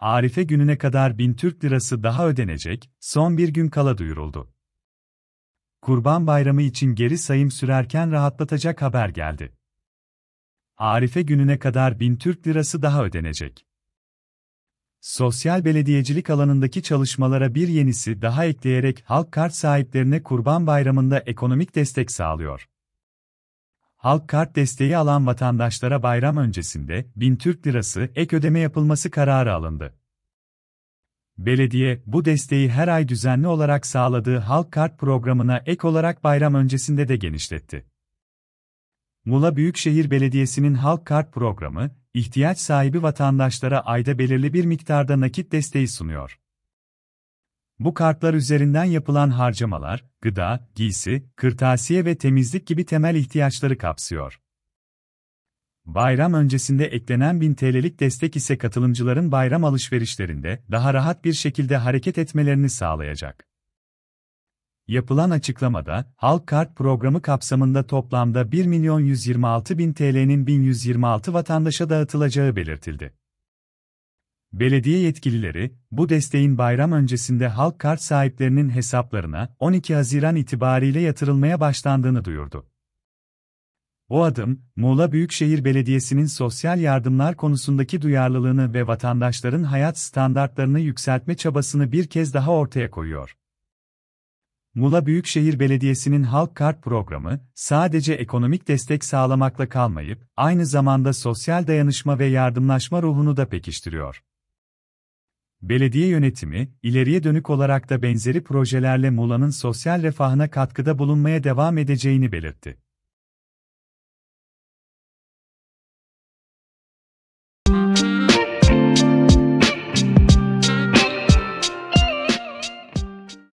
Arife gününe kadar 1000 Türk lirası daha ödenecek, son bir gün kala duyuruldu. Kurban Bayramı için geri sayım sürerken rahatlatacak haber geldi. Arife gününe kadar 1000 Türk lirası daha ödenecek. Sosyal belediyecilik alanındaki çalışmalara bir yenisi daha ekleyerek halk kart sahiplerine Kurban Bayramı'nda ekonomik destek sağlıyor. Halk kart desteği alan vatandaşlara bayram öncesinde 1000 Türk lirası ek ödeme yapılması kararı alındı. Belediye, bu desteği her ay düzenli olarak sağladığı Halk Kart programına ek olarak bayram öncesinde de genişletti. Mula Büyükşehir Belediyesi'nin Halk Kart programı, ihtiyaç sahibi vatandaşlara ayda belirli bir miktarda nakit desteği sunuyor. Bu kartlar üzerinden yapılan harcamalar, gıda, giysi, kırtasiye ve temizlik gibi temel ihtiyaçları kapsıyor. Bayram öncesinde eklenen 1000 TL'lik destek ise katılımcıların bayram alışverişlerinde daha rahat bir şekilde hareket etmelerini sağlayacak. Yapılan açıklamada, Halk Kart programı kapsamında toplamda 1 milyon 126 bin TL'nin 1126 vatandaşa dağıtılacağı belirtildi. Belediye yetkilileri, bu desteğin bayram öncesinde halk kart sahiplerinin hesaplarına 12 Haziran itibariyle yatırılmaya başlandığını duyurdu. O adım, Muğla Büyükşehir Belediyesi'nin sosyal yardımlar konusundaki duyarlılığını ve vatandaşların hayat standartlarını yükseltme çabasını bir kez daha ortaya koyuyor. Muğla Büyükşehir Belediyesi'nin Halk Kart programı, sadece ekonomik destek sağlamakla kalmayıp, aynı zamanda sosyal dayanışma ve yardımlaşma ruhunu da pekiştiriyor. Belediye yönetimi, ileriye dönük olarak da benzeri projelerle Muğla'nın sosyal refahına katkıda bulunmaya devam edeceğini belirtti.